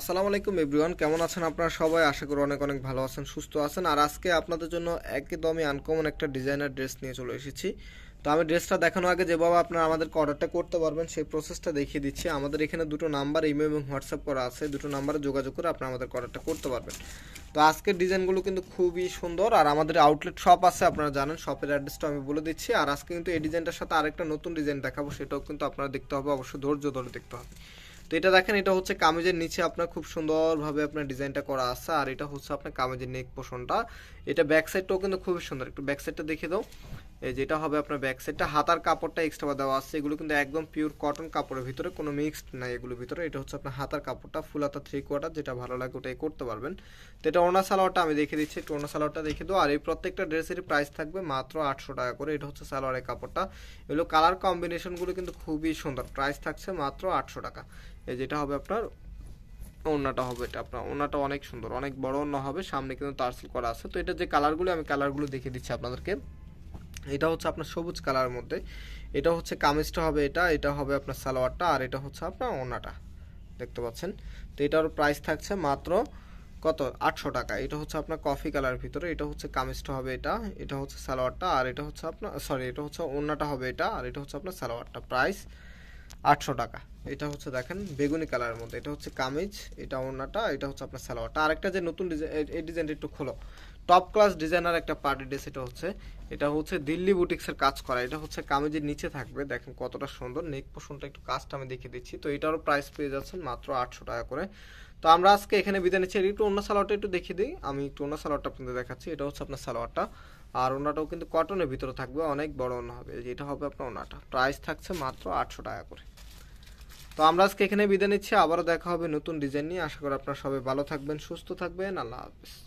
আসসালামু আলাইকুম এভরিওয়ান কেমন আছেন আপনারা সবাই আশা করি অনেক অনেক ভালো আছেন সুস্থ আছেন আর আজকে আপনাদের জন্য একদমই আনকমন একটা ডিজাইনার ড্রেস নিয়ে চলে এসেছি তো আমি ড্রেসটা দেখানোর আগে যেভাবে আপনারা আমাদেরকে অর্ডারটা করতে পারবেন সেই প্রসেসটা দেখিয়ে দিচ্ছি আমাদের এখানে দুটো নাম্বার ইমেল এবং হোয়াটসঅ্যাপ করা আছে দুটো নাম্বারে যোগাযোগ করে আপনারা আমাদের অর্ডারটা করতে পারবেন তো আজকের ডিজাইনগুলো কিন্তু খুবই সুন্দর আর আমাদের আউটলেট শপ আছে আপনারা জানেন শপের অ্যাড্রেসটা আমি বলে দিচ্ছি আর আজকে কিন্তু এই ডিজাইনটার সাথে আরেকটা নতুন ডিজাইন দেখাবো সেটাও কিন্তু আপনারা দেখতে হবে অবশ্যই ধৈর্য ধরে দেখতে হবে তো এটা দেখেন এটা হচ্ছে কামিজের নিচে আপনার খুব সুন্দরভাবে আপনার ডিজাইনটা করা আছে আর এটা হচ্ছে আপনার কামিজের নেক পোষণটা এটা ব্যাক সাইডটাও কিন্তু খুবই সুন্দর একটু ব্যাক সাইডটা দেখে দাও যেটা হবে আপনার ব্যাক সাইডটা হাতার কাপড়টা এক্সট্রা দেওয়া আছে এগুলো কিন্তু একদম পিওর কটন কাপড়ের ভিতরে কোনো মিক্সড নাই এগুলোর ভিতরে এটা হচ্ছে আপনার হাতার কাপড়টা ফুল হাতা থ্রি কোয়ার্টার যেটা ভালো লাগে ওটাই করতে পারবেন তো এটা ওনা সালোয়ারটা আমি দেখে দিচ্ছি একটু ওনা সালোয়ারটা দেখে দেবো আর এই প্রত্যেকটা ড্রেসেরই প্রাইস থাকবে মাত্র আটশো টাকা করে এটা হচ্ছে সালোয়ারের কাপড়টা এগুলো কালার কম্বিনেশনগুলো কিন্তু খুবই সুন্দর প্রাইস থাকছে মাত্র আটশো টাকা যেটা হবে আপনার ওনাটা হবে এটা আপনার ওনাটা অনেক সুন্দর অনেক বড় ওনা হবে সামনে কিন্তু তারসিল করা আছে তো এটা যে কালারগুলো আমি কালারগুলো দেখে দিচ্ছি আপনাদেরকে এটা হচ্ছে আপনার সবুজ কালারের মধ্যে এটা হচ্ছে কামিজটা হবে এটা এটা হবে আপনার সালোয়ারটা আর এটা হচ্ছে আপনার ওনাটা দেখতে পাচ্ছেন তো এটার প্রাইস থাকছে মাত্র কত আটশো টাকা এটা হচ্ছে আপনার কফি কালারের ভিতরে এটা হচ্ছে কামিজটা হবে এটা এটা হচ্ছে সালোয়ারটা আর এটা হচ্ছে আপনার সরি এটা হচ্ছে ওনাটা হবে এটা আর এটা হচ্ছে আপনার সালোয়ারটা প্রাইস আটশো টাকা এটা হচ্ছে দেখেন বেগুনি কালারের মধ্যে এটা হচ্ছে কামিজ এটা ওনাটা এটা হচ্ছে আপনার সালোয়ারটা আরেকটা যে নতুন ডিজাইন এই ডিজাইনটা একটু খোলো টপ ক্লাস ডিজাইনার একটা পার্টি ড্রেস এটা হচ্ছে এটা হচ্ছে দিল্লি বুটিক্সের কাজ করা এটা হচ্ছে কামিজের নিচে থাকবে দেখেন কতটা সুন্দর নেক পোষণটা একটু কাজটা আমি দেখিয়ে দিচ্ছি তো এটারও প্রাইস পেয়ে যাচ্ছেন মাত্র আটশো টাকা করে তো আমরা আজকে এখানে বিদায় নিচ্ছি একটু অন্য সালোয়ারটা একটু দেখিয়ে দিই আমি একটু অন্য সালোয়ারটা আপনাদের দেখাচ্ছি এটা হচ্ছে আপনার সালোয়ারটা আর ওনাটাও কিন্তু কটনের ভিতরে থাকবে অনেক বড় অন্য হবে এটা হবে আপনার ওনাটা প্রাইস থাকছে মাত্র আটশো টাকা করে তো আমরা আজকে এখানে বিদায় নিচ্ছি আবারও দেখা হবে নতুন ডিজাইন নিয়ে আশা করি আপনারা সবাই ভালো থাকবেন সুস্থ থাকবেন আল্লাহ হাফিজ